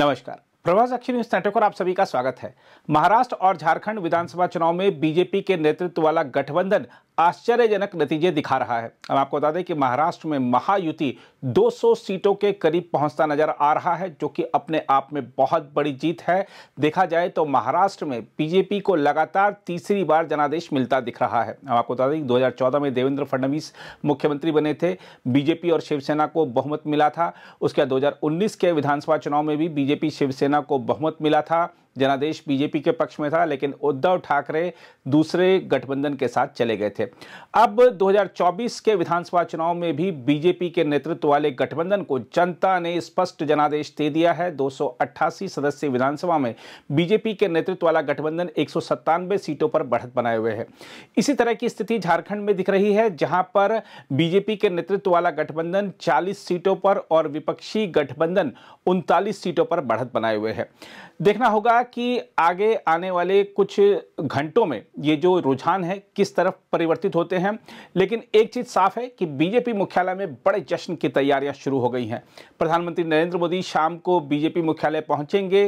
नमस्कार प्रवास अक्षर न्यूज नेटवर्क पर आप सभी का स्वागत है महाराष्ट्र और झारखंड विधानसभा चुनाव में बीजेपी के नेतृत्व वाला गठबंधन आश्चर्यजनक नतीजे दिखा रहा है हम आपको बता दें कि महाराष्ट्र में महायुति 200 सीटों के करीब पहुंचता नजर आ रहा है जो कि अपने आप में बहुत बड़ी जीत है देखा जाए तो महाराष्ट्र में बीजेपी को लगातार तीसरी बार जनादेश मिलता दिख रहा है हम आपको बता दें कि दो में देवेंद्र फडणवीस मुख्यमंत्री बने थे बीजेपी और शिवसेना को बहुमत मिला था उसके बाद दो के विधानसभा चुनाव में भी बीजेपी शिवसेना सेना को बहुमत मिला था जनादेश बीजेपी के पक्ष में था लेकिन उद्धव ठाकरे दूसरे गठबंधन के साथ चले गए थे अब 2024 के विधानसभा चुनाव में भी बीजेपी के नेतृत्व वाले गठबंधन को जनता ने स्पष्ट जनादेश दे दिया है दो सदस्य विधानसभा में बीजेपी के नेतृत्व वाला गठबंधन एक सीटों पर बढ़त बनाए हुए है इसी तरह की स्थिति झारखंड में दिख रही है जहां पर बीजेपी के नेतृत्व वाला गठबंधन चालीस सीटों पर और विपक्षी गठबंधन उनतालीस सीटों पर बढ़त बनाए हुए है देखना होगा लगेगा कि आगे आने वाले कुछ घंटों में ये जो रुझान है किस तरफ परिवर्तित होते हैं लेकिन एक चीज़ साफ है कि बीजेपी मुख्यालय में बड़े जश्न की तैयारियां शुरू हो गई हैं प्रधानमंत्री नरेंद्र मोदी शाम को बीजेपी मुख्यालय पहुंचेंगे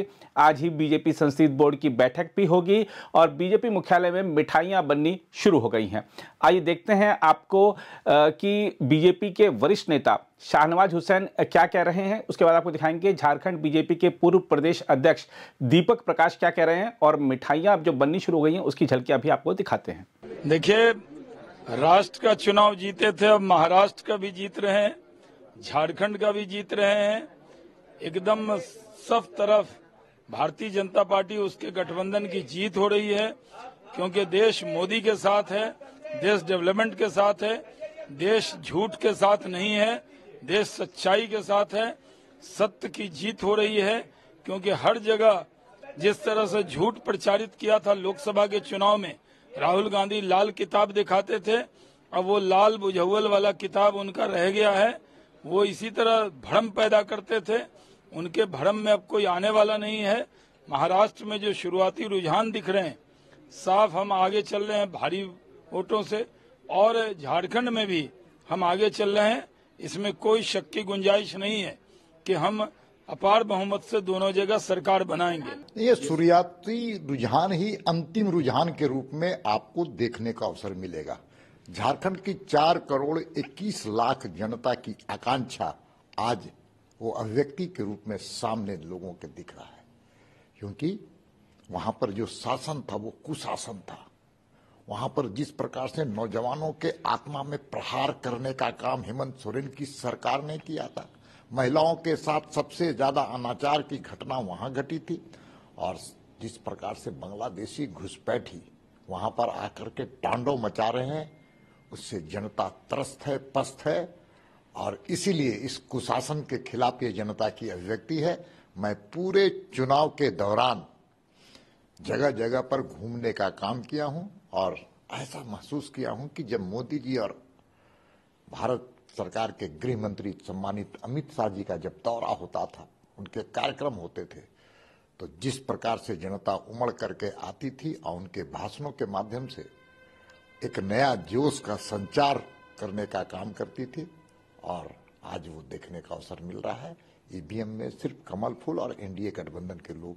आज ही बीजेपी संसदीय बोर्ड की बैठक भी होगी और बीजेपी मुख्यालय में मिठाइयाँ बननी शुरू हो गई हैं आइए देखते हैं आपको कि बीजेपी के वरिष्ठ नेता शाहनवाज हुसैन क्या कह रहे हैं उसके बाद आपको दिखाएंगे झारखंड बीजेपी के पूर्व प्रदेश अध्यक्ष दीपक प्रकाश क्या कह रहे हैं और मिठाइयां अब जो बननी शुरू हो गई हैं उसकी झलकियाँ भी आपको दिखाते हैं देखिए राष्ट्र का चुनाव जीते थे अब महाराष्ट्र का भी जीत रहे हैं झारखंड का भी जीत रहे हैं एकदम सब तरफ भारतीय जनता पार्टी उसके गठबंधन की जीत हो रही है क्योंकि देश मोदी के साथ है देश डेवलपमेंट के साथ है देश झूठ के साथ नहीं है देश सच्चाई के साथ है सत्य की जीत हो रही है क्योंकि हर जगह जिस तरह से झूठ प्रचारित किया था लोकसभा के चुनाव में राहुल गांधी लाल किताब दिखाते थे अब वो लाल बुझौल वाला किताब उनका रह गया है वो इसी तरह भ्रम पैदा करते थे उनके भ्रम में अब कोई आने वाला नहीं है महाराष्ट्र में जो शुरुआती रुझान दिख रहे हैं साफ हम आगे चल रहे हैं भारी वोटों से और झारखंड में भी हम आगे चल रहे हैं इसमें कोई शक की गुंजाइश नहीं है कि हम अपार बहुमत से दोनों जगह सरकार बनाएंगे ये शुरुआती रुझान ही अंतिम रुझान के रूप में आपको देखने का अवसर मिलेगा झारखंड की चार करोड़ इक्कीस लाख जनता की आकांक्षा आज वो अभिव्यक्ति के रूप में सामने लोगों के दिख रहा है क्योंकि वहां पर जो शासन था वो कुशासन था वहां पर जिस प्रकार से नौजवानों के आत्मा में प्रहार करने का काम हेमंत सोरेन की सरकार ने किया था महिलाओं के साथ सबसे ज्यादा अनाचार की घटना वहां घटी थी और जिस प्रकार से बांग्लादेशी घुसपैठी वहां पर आकर के टांडो मचा रहे हैं उससे जनता त्रस्त है पस्त है और इसीलिए इस कुशासन के खिलाफ ये जनता की अभिव्यक्ति है मैं पूरे चुनाव के दौरान जगह जगह पर घूमने का काम किया हूं और ऐसा महसूस किया हूं कि जब मोदी जी और भारत सरकार के गृह मंत्री सम्मानित अमित शाह जी का जब दौरा होता था उनके कार्यक्रम होते थे तो जिस प्रकार से जनता उमड़ करके आती थी और उनके भाषणों के माध्यम से एक नया जोश का संचार करने का काम करती थी और आज वो देखने का अवसर मिल रहा है ईवीएम में सिर्फ कमल फूल और एनडीए गठबंधन के लोग